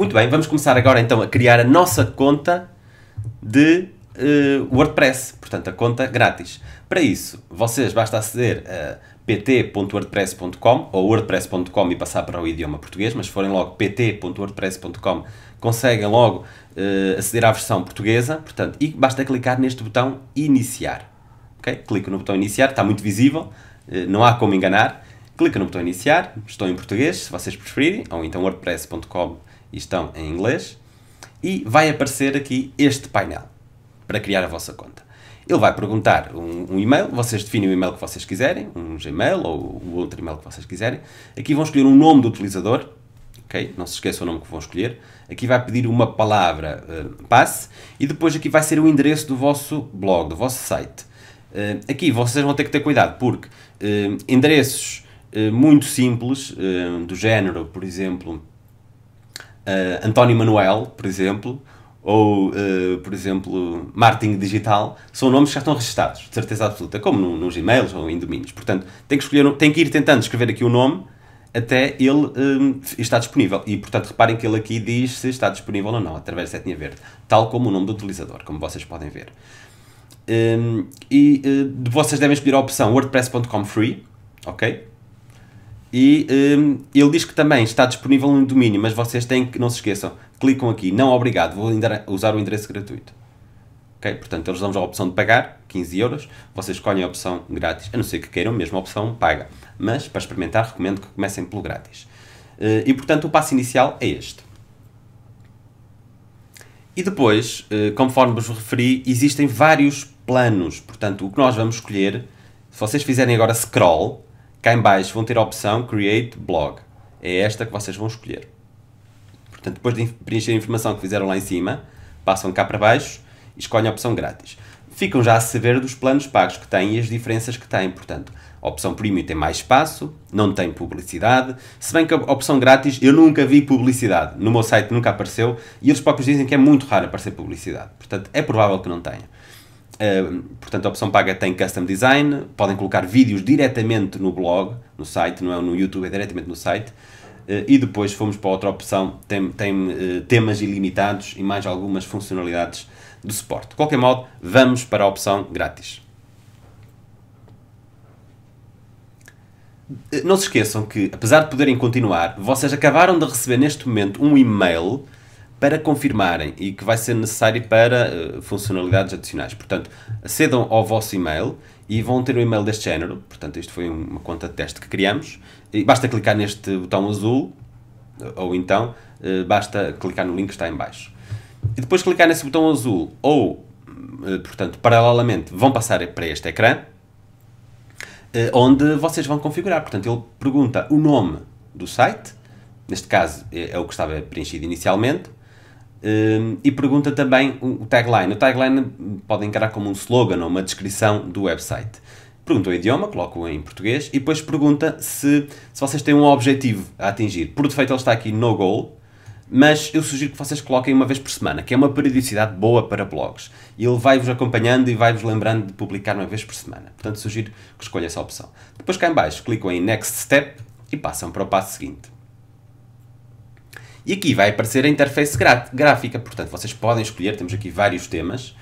Muito bem, vamos começar agora então a criar a nossa conta de uh, WordPress, portanto a conta grátis. Para isso, vocês basta aceder a pt.wordpress.com ou wordpress.com e passar para o idioma português, mas se forem logo pt.wordpress.com conseguem logo uh, aceder à versão portuguesa, portanto, e basta clicar neste botão iniciar. ok Clico no botão iniciar, está muito visível, uh, não há como enganar. Clica no botão iniciar, estou em português, se vocês preferirem, ou então wordpress.com e estão em inglês. E vai aparecer aqui este painel para criar a vossa conta. Ele vai perguntar um, um e-mail, vocês definem o e-mail que vocês quiserem, um Gmail ou o outro e-mail que vocês quiserem. Aqui vão escolher um nome do utilizador, ok? Não se esqueçam o nome que vão escolher. Aqui vai pedir uma palavra uh, passe e depois aqui vai ser o endereço do vosso blog, do vosso site. Uh, aqui vocês vão ter que ter cuidado porque uh, endereços muito simples, do género, por exemplo, uh, António Manuel, por exemplo, ou, uh, por exemplo, marketing digital, são nomes que já estão registados, de certeza absoluta, como no, nos e-mails ou em domínios. Portanto, tem que, escolher, tem que ir tentando escrever aqui o nome até ele um, ehm, está disponível. E, portanto, reparem que ele aqui diz se está disponível ou não, através da setinha verde, tal como o nome do utilizador, como vocês podem ver. Um, ehm, e uh, vocês devem escolher a opção wordpress.com free, ok? E um, ele diz que também está disponível no domínio, mas vocês têm que, não se esqueçam, clicam aqui, não obrigado, vou usar o endereço gratuito. Ok, portanto, eles dão-vos a opção de pagar, 15 euros, vocês escolhem a opção grátis, a não ser que queiram mesmo a opção paga. Mas, para experimentar, recomendo que comecem pelo grátis. Uh, e, portanto, o passo inicial é este. E depois, uh, conforme vos referi, existem vários planos. Portanto, o que nós vamos escolher, se vocês fizerem agora scroll, cá em baixo vão ter a opção Create Blog. É esta que vocês vão escolher. Portanto, depois de preencher a informação que fizeram lá em cima, passam cá para baixo e escolhem a opção grátis. Ficam já a saber dos planos pagos que têm e as diferenças que têm. Portanto, a opção premium tem mais espaço, não tem publicidade, se bem que a opção grátis eu nunca vi publicidade. No meu site nunca apareceu e eles próprios dizem que é muito raro aparecer publicidade. Portanto, é provável que não tenha portanto, a opção paga tem custom design, podem colocar vídeos diretamente no blog, no site, não é no YouTube, é diretamente no site. Uh, e depois fomos para outra opção, tem, tem uh, temas ilimitados e mais algumas funcionalidades de suporte. De qualquer modo, vamos para a opção grátis. Eh, não se esqueçam que, apesar de poderem continuar, vocês acabaram de receber neste momento um e-mail para confirmarem e que vai ser necessário para uh, funcionalidades adicionais. Portanto, acedam ao vosso e-mail e vão ter um e-mail deste género. Portanto, isto foi uma conta de teste que criamos. E basta clicar neste botão azul eh, ou então uh, basta clicar no link que está em baixo. E depois clicar nesse botão azul ou, portanto, paralelamente vão passar para este ecrã onde vocês vão configurar. Portanto, ele pergunta o nome do site, neste caso é, é o que estava preenchido inicialmente, um, e pergunta também o tagline. O tagline podem encarar como um slogan ou uma descrição do website. Pergunta o idioma, coloco em português e depois pergunta se, se vocês têm um objetivo a atingir. Por defeito ele está aqui no goal, mas eu sugiro que vocês coloquem uma vez por semana, que é uma periodicidade boa para blogs. E ele vai-vos acompanhando e vai-vos lembrando de publicar uma vez por semana. Portanto, sugiro que escolha essa opção. Depois cá em baixo clicam em Next Step e passam para o passo seguinte. E aqui vai aparecer a interface gráfica, portanto vocês podem escolher, temos aqui vários temas.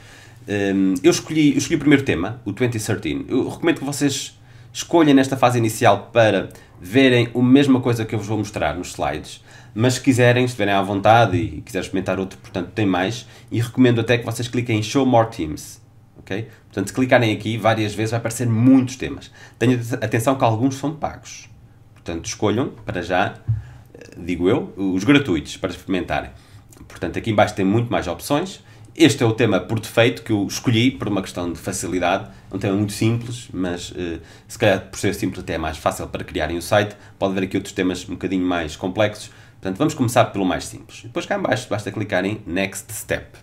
Hum, eu escolhi, eu escolhi o primeiro tema, o 2013. Eu recomendo que vocês escolham nesta fase inicial para verem a mesma coisa que eu vos vou mostrar nos slides, mas se quiserem, estiverem à vontade e quiserem experimentar outro, portanto tem mais, e recomendo até que vocês cliquem em Show More Teams. ok Portanto, se clicarem aqui várias vezes vai aparecer muitos temas. Tenham atenção que alguns são pagos. Portanto, escolham para já digo eu, os gratuitos para experimentarem. Portanto, aqui embaixo tem muito mais opções. Este é o tema por defeito que eu escolhi por uma questão de facilidade. É um tema muito simples, mas eh, se calhar por ser simples até é mais fácil para criarem o site. Pode haver aqui outros temas um bocadinho mais complexos. Portanto, vamos começar pelo mais simples. Depois cá embaixo basta clicar em Next Step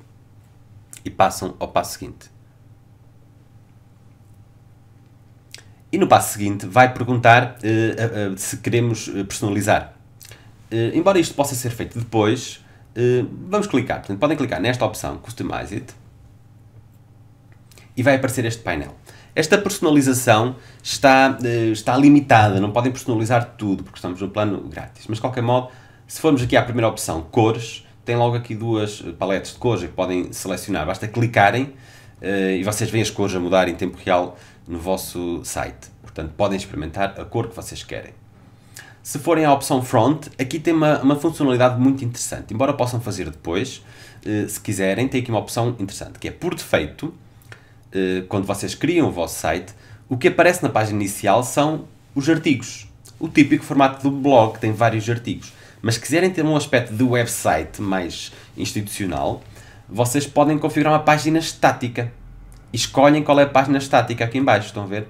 e passam ao passo seguinte. E no passo seguinte vai perguntar uh, uh, se queremos eh, personalizar. Eh, embora isto possa ser feito depois, eh, vamos clicar. Portanto, podem clicar nesta opção, Customize It, e vai aparecer este painel. Esta personalização está, eh, está limitada, não podem personalizar tudo, porque estamos no plano grátis. Mas, de qualquer modo, se formos aqui à primeira opção, cores, tem logo aqui duas paletes de cores que podem selecionar. Basta clicarem e vocês veem as cores a mudar em tempo real no vosso site. Portanto, podem experimentar a cor que vocês querem. Se forem à opção Front, aqui tem uma, uma funcionalidade muito interessante. Embora possam fazer depois, eh, se quiserem, tem aqui uma opção interessante, que é por defeito, eh, quando vocês criam o vosso site, o que aparece na página inicial são os artigos. O típico formato do blog, tem vários artigos. Mas se quiserem ter um aspecto de website mais institucional, vocês podem configurar uma página estática. E escolhem qual é a página estática aqui em baixo, estão a ver?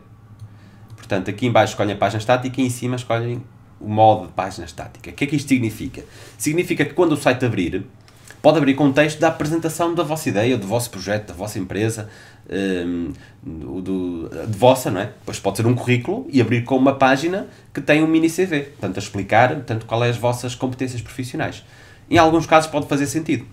Portanto, aqui em baixo escolhem a página estática e em cima escolhem o modo de página estática. O que é que isto significa? Significa que quando o site abrir, pode abrir contexto da apresentação da vossa ideia, do vosso projeto, da vossa empresa, um, do, de vossa, não é? Pois pode ser um currículo e abrir com uma página que tem um mini CV, tanto a explicar tanto qual é as vossas competências profissionais. Em alguns casos pode fazer sentido.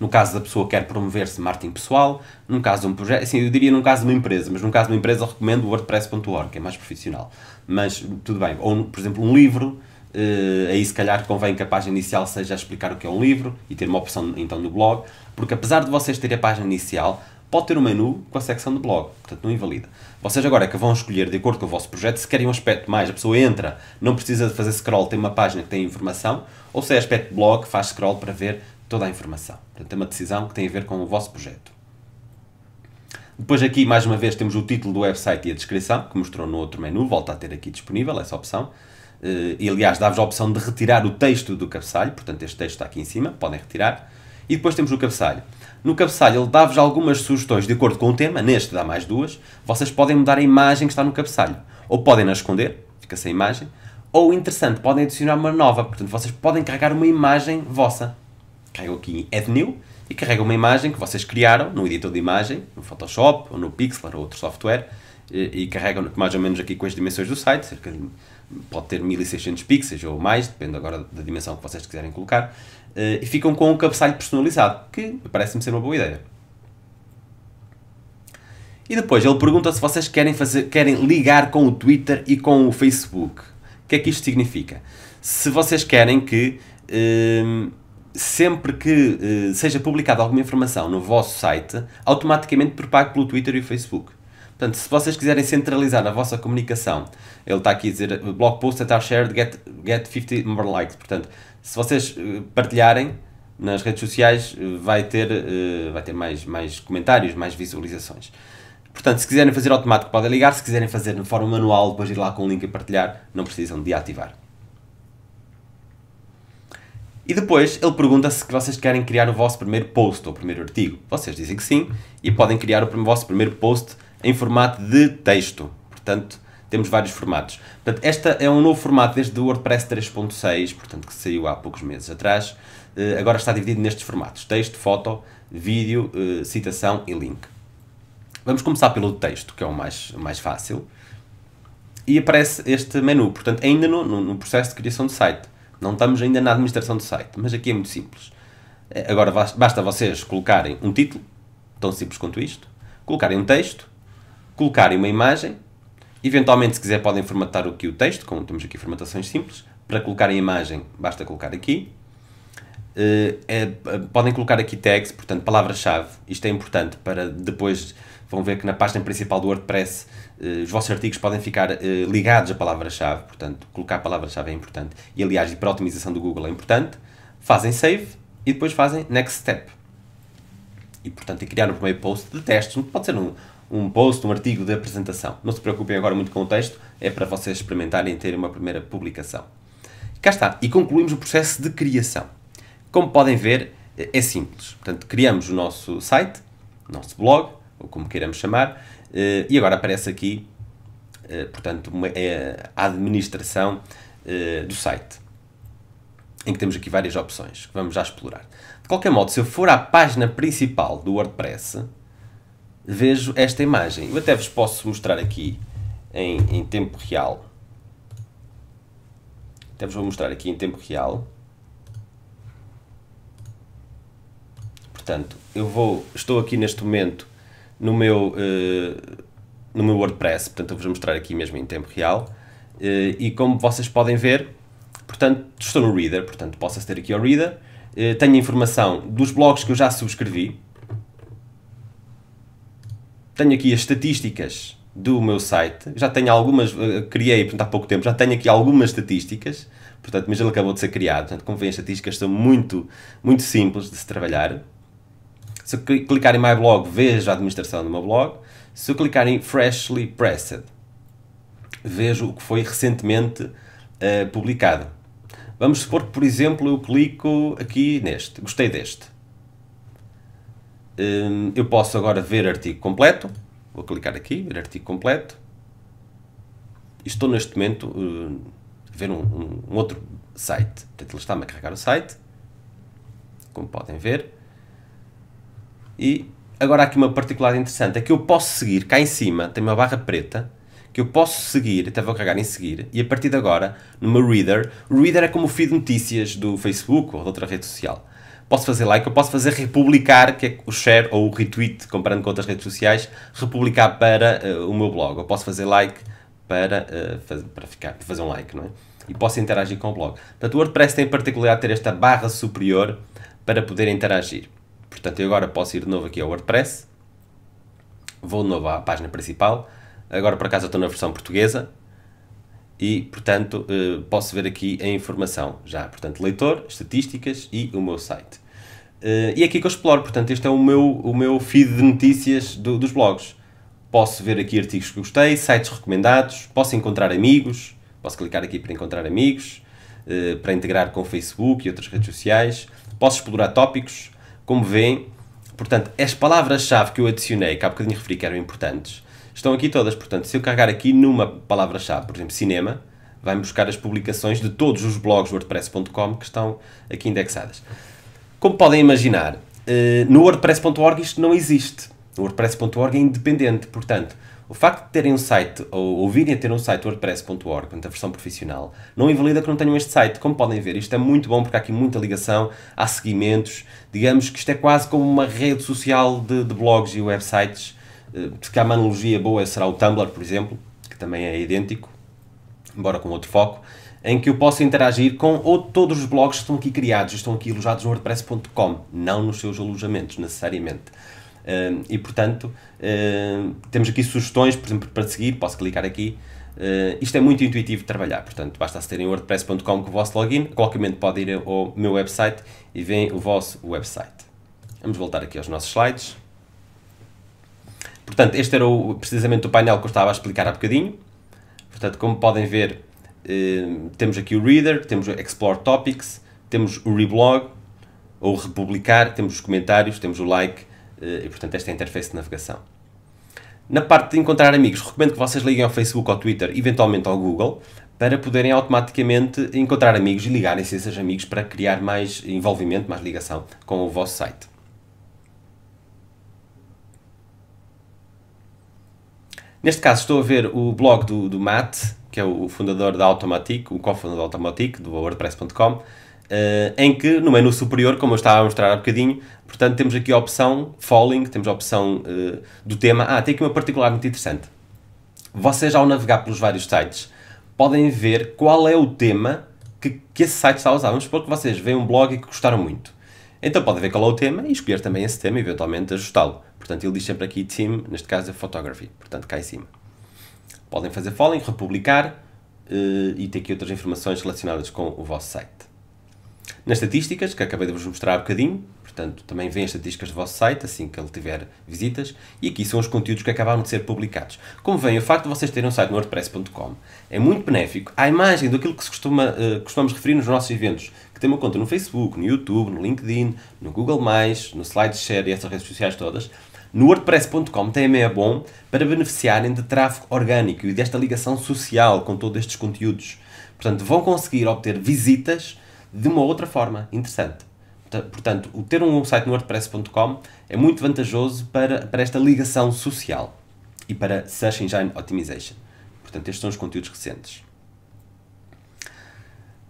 No caso da pessoa quer promover-se marketing pessoal, num caso de um projeto, assim, eu diria num caso de uma empresa, mas num caso de uma empresa eu recomendo o WordPress.org, que é mais profissional. Mas tudo bem. Ou, por exemplo, um livro, Uh, aí se calhar convém que a página inicial seja a explicar o que é um livro e ter uma opção então no blog, porque apesar de vocês terem a página inicial, pode ter um menu com a secção do blog, portanto não invalida. Vocês agora é que vão escolher de acordo com o vosso projeto se querem um aspecto mais, a pessoa entra, não precisa de fazer scroll, tem uma página que tem informação, ou se é aspecto blog, faz scroll para ver toda a informação. Portanto, é uma decisão que tem a ver com o vosso projeto. Depois aqui, mais uma vez, temos o título do website e a descrição, que mostrou no outro menu, volta a ter aqui disponível essa opção. Eh, e, aliás, dá-vos a opção de retirar o texto do cabeçalho, portanto este texto está aqui em cima, podem retirar. E depois temos o cabeçalho. No cabeçalho ele dá-vos algumas sugestões de acordo com o tema, neste dá mais duas. Vocês podem mudar a imagem que está no cabeçalho, ou podem a esconder, fica sem imagem, ou interessante, podem adicionar uma nova, portanto vocês podem carregar uma imagem vossa carregam aqui em Add New e carregam uma imagem que vocês criaram no editor de imagem, no Photoshop ou no Pixlr ou outro software e carregam mais ou menos aqui com as dimensões do site, cerca de, pode ter 1600 pixels ou mais, depende agora da dimensão que vocês quiserem colocar, eh, e ficam com um cabeçalho personalizado, que parece-me ser uma boa ideia. E depois ele pergunta se vocês querem, fazer, querem ligar com o Twitter e com o Facebook. O que é que isto significa? Se vocês querem que ehm, sempre que uh, seja publicada alguma informação no vosso site, automaticamente propago pelo Twitter e o Facebook. Portanto, se vocês quiserem centralizar na vossa comunicação, ele está aqui a dizer eh, blog post that are shared, get, get 50 more likes. Portanto, se vocês eh, partilharem nas redes sociais, vai ter, uh, vai ter mais, mais comentários, mais visualizações. Portanto, se quiserem fazer automático, podem ligar. Se quiserem fazer de forma manual, depois ir lá com o link e partilhar, não precisam de ativar. E depois ele pergunta se vocês querem criar o vosso primeiro post ou primeiro artigo. Vocês dizem que sim e podem criar o vosso primeiro post em formato de texto. Portanto, temos vários formatos. Portanto, esta é um novo formato desde o WordPress 3.6, portanto, que saiu há poucos meses atrás. Eh, agora está dividido nestes formatos: texto, foto, vídeo, eh, citação e link. Vamos começar pelo texto, que é o mais, mais fácil. E aparece este menu, portanto, ainda no, no, no processo de criação de site. Não estamos ainda na administração do site, mas aqui é muito simples. É, agora basta vocês colocarem um título, tão simples quanto isto, colocarem um texto, colocarem uma imagem, eventualmente se quiser podem formatar aqui o texto, como temos aqui formatações simples, para colocarem a imagem basta colocar aqui, eh, é, podem colocar aqui tags, portanto, palavra-chave. Isto é importante para depois vão ver que na página principal do WordPress eh, os vossos artigos podem ficar eh, ligados à palavra-chave, portanto, colocar a palavra-chave é importante. E aliás, para a otimização do Google é importante. Fazem save e depois fazem next step. E portanto, é criar um primeiro post de testes, pode ser um, um post, um artigo de apresentação. Não se preocupem agora muito com o texto, é para vocês experimentarem e terem uma primeira publicação. Cá está, e concluímos o processo de criação. Como podem ver, é, é simples. Portanto, criamos o nosso site, nosso blog, ou como queiramos chamar, eh, e agora aparece aqui, eh, portanto, uma, é a administração eh, do site, em que temos aqui várias opções que vamos já explorar. De qualquer modo, se eu for à página principal do WordPress, vejo esta imagem. Eu até vos posso mostrar aqui em, em tempo real. Até vos vou mostrar aqui em tempo real. Portanto, eu vou, estou aqui neste momento no meu, uh, no meu WordPress, portanto eu vos vou mostrar aqui mesmo em tempo real, uh, e como vocês podem ver, portanto estou no Reader, portanto posso aceder aqui ao Reader, uh, tenho informação dos blogs que eu já subscrevi, tenho aqui as estatísticas do meu site, já tenho algumas, criei portanto, há pouco tempo, já tenho aqui algumas estatísticas, portanto, mas ele acabou de ser criado, portanto, como veem, as estatísticas são muito, muito simples de se trabalhar. Se clicar em My Blog, vejo a administração do meu blog. Se eu clicar em Freshly Pressed, vejo o que foi recentemente uh, publicado. Vamos supor que, por exemplo, eu clico aqui neste. Gostei deste. Um, eu posso agora ver artigo completo. Vou clicar aqui, ver artigo completo. Estou neste momento uh, a ver um, um, um outro site. Portanto, ele está-me a carregar o site. Como podem ver. E agora há aqui uma particularidade interessante, é que eu posso seguir, cá em cima tem uma barra preta, que eu posso seguir, até vou cagar em seguir, e a partir de agora, no meu Reader, o Reader é como o feed de notícias do Facebook ou de outra rede social. Posso fazer like, eu posso fazer republicar, que é o share ou o retweet, comparando com outras redes sociais, republicar para uh, o meu blog. Eu posso fazer like para, uh, para, ficar, para fazer um like, não é? E posso interagir com o blog. Portanto, o WordPress tem a particularidade de ter esta barra superior para poder interagir. Portanto, eu agora posso ir de novo aqui ao WordPress, vou de novo à página principal, agora por acaso estou na versão portuguesa e, portanto, eh, posso ver aqui a informação já. Portanto, leitor, estatísticas e o meu site. Eh, e é aqui que eu exploro, portanto, este é o meu, o meu feed de notícias do, dos blogs. Posso ver aqui artigos que gostei, sites recomendados, posso encontrar amigos, posso clicar aqui para encontrar amigos, eh, para integrar com o Facebook e outras redes sociais, posso explorar tópicos, como veem, portanto, as palavras-chave que eu adicionei, que há bocadinho referi que eram importantes, estão aqui todas. Portanto, se eu carregar aqui numa palavra-chave, por exemplo, cinema, vai-me buscar as publicações de todos os blogs wordpress.com que estão aqui indexadas. Como podem imaginar, eh, no wordpress.org isto não existe. O wordpress.org é independente, portanto, o facto de terem um site, ou ouvirem a ter um site wordpress.org, a versão profissional, não invalida que não tenham este site. Como podem ver, isto é muito bom porque há aqui muita ligação, há seguimentos, digamos que isto é quase como uma rede social de, de blogs e websites, porque eh, calhar uma analogia boa será o Tumblr, por exemplo, que também é idêntico, embora com outro foco, em que eu possa interagir com ou todos os blogs que estão aqui criados, estão aqui alojados no wordpress.com, não nos seus alojamentos necessariamente e portanto, temos aqui sugestões, por exemplo, para seguir, posso clicar aqui. Uh, isto é muito intuitivo de trabalhar, portanto, basta acederem wordpress.com com o vosso login, qualquer momento pode ir ao meu website e vem o vosso website. Vamos voltar aqui aos nossos slides. Portanto, este era o, precisamente o painel que eu estava a explicar há bocadinho. Portanto, como podem ver, temos aqui o Reader, temos o Explore Topics, temos o Reblog, ou Republicar, temos os comentários, temos o Like, eh, e portanto esta é a interface de navegação. Na parte de encontrar amigos, recomendo que vocês liguem ao Facebook, ao Twitter, eventualmente ao Google, para poderem automaticamente encontrar amigos e ligarem-se a esses amigos para criar mais envolvimento, mais ligação com o vosso site. Neste caso estou a ver o blog do, do Matt, que é o fundador da Automatic, o cofundador da Automatic, do WordPress.com, Uh, em que no menu superior, como eu estava a mostrar há bocadinho, portanto temos aqui a opção Falling, temos a opção uh, do tema. Ah, tem aqui uma particular muito interessante. Vocês ao navegar pelos vários sites podem ver qual é o tema que, que esse site está a usar. Vamos supor que vocês veem um blog e que gostaram muito. Então podem ver qual é o tema e escolher também esse tema e eventualmente ajustá-lo. Portanto, ele diz sempre aqui Team, neste caso é Photography, portanto cá em cima. Podem fazer Falling, republicar uh, e ter aqui outras informações relacionadas com o vosso site nas estatísticas, que acabei de vos mostrar há bocadinho, portanto, também vêm as estatísticas do vosso site, assim que ele tiver visitas, e aqui são os conteúdos que acabaram de ser publicados. Como vem, o facto de vocês terem um site no WordPress.com é muito benéfico à imagem daquilo que se costuma, uh, costumamos referir nos nossos eventos, que tem uma conta no Facebook, no YouTube, no LinkedIn, no Google+, no SlideShare e essas redes sociais todas, no WordPress.com também é bom para beneficiarem de tráfego orgânico e desta ligação social com todos estes conteúdos. Portanto, vão conseguir obter visitas de uma outra forma interessante. Portanto, o ter um site no WordPress.com é muito vantajoso para, para esta ligação social e para Search Engine Optimization. Portanto, estes são os conteúdos recentes.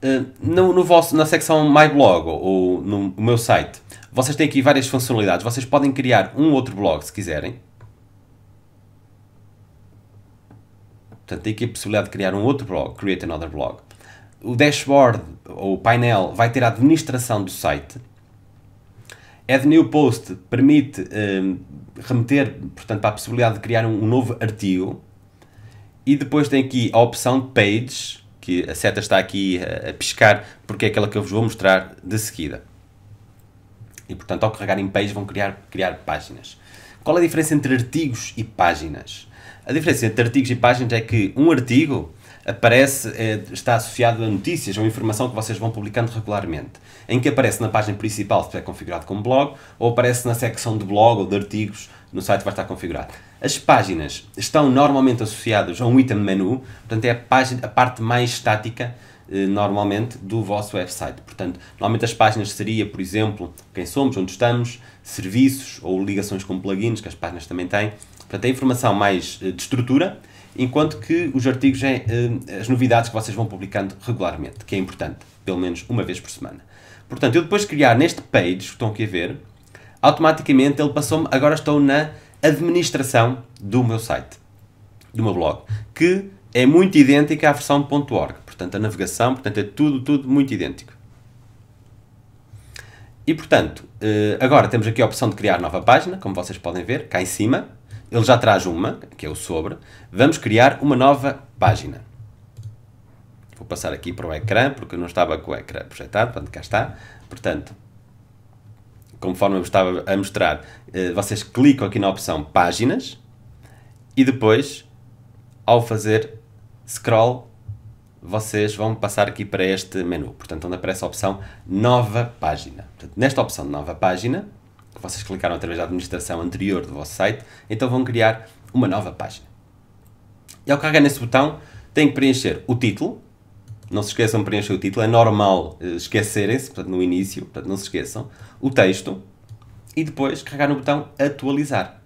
Eh, no, no vosso, na secção My Blog ou no meu site, vocês têm aqui várias funcionalidades. Vocês podem criar um outro blog se quiserem. Portanto, tem aqui a possibilidade de criar um outro blog, Create Another Blog o dashboard ou o painel vai ter a administração do site. Add New Post permite um, remeter, portanto, para a possibilidade de criar um, um, novo artigo. E depois tem aqui a opção Page, que a seta está aqui a, a piscar, porque é aquela que eu vos vou mostrar de seguida. E, portanto, ao carregar em Page vão criar, criar páginas. Qual é a diferença entre artigos e páginas? A diferença entre artigos e páginas é que um artigo aparece, eh, está associado a notícias ou informação que vocês vão publicando regularmente, em que aparece na página principal, se estiver configurado como blog, ou aparece na secção de blog ou de artigos, no site vai estar configurado. As páginas estão normalmente associadas a um item menu, portanto é a, página, a parte mais estática eh, normalmente do vosso website. Portanto, normalmente as páginas seria, por exemplo, quem somos, onde estamos, serviços ou ligações com plugins, que as páginas também têm. Portanto, a informação mais eh, de estrutura, enquanto que os artigos, eh, as novidades que vocês vão publicando regularmente, que é importante, pelo menos uma vez por semana. Portanto, eu depois de criar neste page, que estão aqui a ver, automaticamente ele passou-me, agora estou na administração do meu site, do meu blog, que é muito idêntica à versão .org, portanto a navegação, portanto é tudo, tudo muito idêntico. E portanto, eh, agora temos aqui a opção de criar nova página, como vocês podem ver, cá em cima, ele já traz uma, que é o sobre, vamos criar uma nova página. Vou passar aqui para o ecrã, porque não estava com o ecrã projetado, portanto cá está. Portanto, conforme eu estava a mostrar, eh, vocês clicam aqui na opção Páginas e depois, ao fazer scroll, vocês vão passar aqui para este menu, portanto, onde aparece a opção Nova Página. Portanto, nesta opção de Nova Página, que vocês clicaram através da administração anterior do vosso site, então vão criar uma nova página. E ao carregar nesse botão, tem que preencher o título. Não se esqueçam de preencher o título, é normal eh, esquecerem-se, no início, portanto, não se esqueçam. O texto e depois carregar no botão atualizar.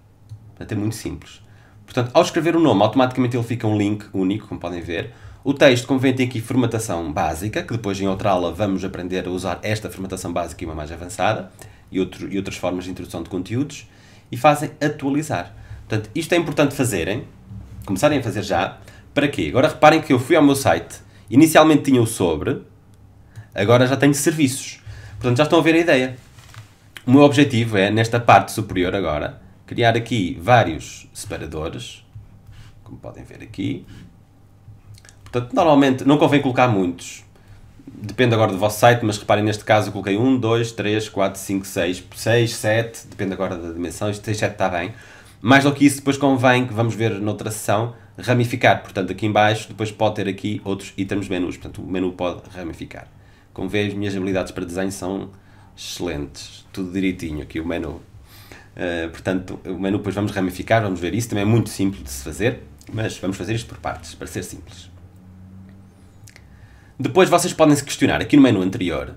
Portanto, é muito simples. Portanto, ao escrever o nome, automaticamente ele fica um link único, como podem ver. O texto, como vem, tem aqui formatação básica, que depois em outra aula vamos aprender a usar esta formatação básica e uma mais avançada e, outro, e outras formas de introdução de conteúdos e fazem atualizar. Portanto, isto é importante fazerem, começarem a fazer já. Para quê? Agora reparem que eu fui ao meu site, inicialmente tinha o sobre, agora já tenho serviços. Portanto, já estão a ver a ideia. O meu objetivo é, nesta parte superior agora, criar aqui vários separadores, como podem ver aqui. Portanto, normalmente não convém colocar muitos, depende agora do vosso site, mas reparem, neste caso eu coloquei 1, 2, 3, 4, 5, 6, 6, 7, depende agora da dimensão, este 6, 7 está bem. Mais do que isso, depois convém que vamos ver noutra sessão ramificar, portanto aqui embaixo depois pode ter aqui outros itens menus, portanto o menu pode ramificar. Como vê, as minhas habilidades para desenho são excelentes, tudo direitinho aqui o menu. Uh, portanto, o menu depois vamos ramificar, vamos ver isso, também é muito simples de se fazer, mas vamos fazer isto por partes, para ser simples. Depois vocês podem se questionar aqui no menu anterior.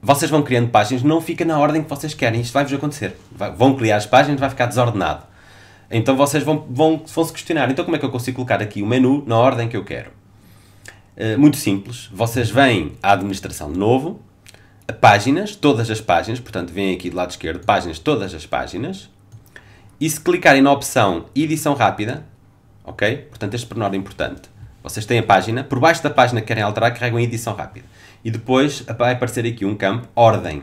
Vocês vão criando páginas, não fica na ordem que vocês querem, isto vai-vos acontecer. Vai, vão criar as páginas, vai ficar desordenado. Então vocês vão, vão, vão se questionar, então como é que eu consigo colocar aqui o menu na ordem que eu quero? Uh, muito simples, vocês vêm à administração de novo, páginas, todas as páginas, portanto vêm aqui do lado esquerdo, páginas, todas as páginas, e se clicarem na opção edição rápida, ok? Portanto este pronome é importante vocês têm a página, por baixo da página que querem alterar, carregam em edição rápida. E depois vai aparecer aqui um campo, ordem.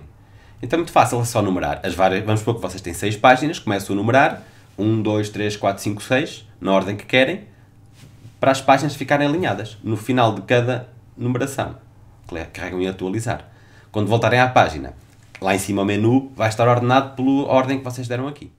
Então é muito fácil, é só numerar. As várias, vamos supor que vocês têm 6 páginas, começam a numerar, 1, 2, 3, 4, 5, 6, na ordem que querem, para as páginas ficarem alinhadas, no final de cada numeração. Carregam em atualizar. Quando voltarem à página, lá em cima o menu vai estar ordenado pela ordem que vocês deram aqui.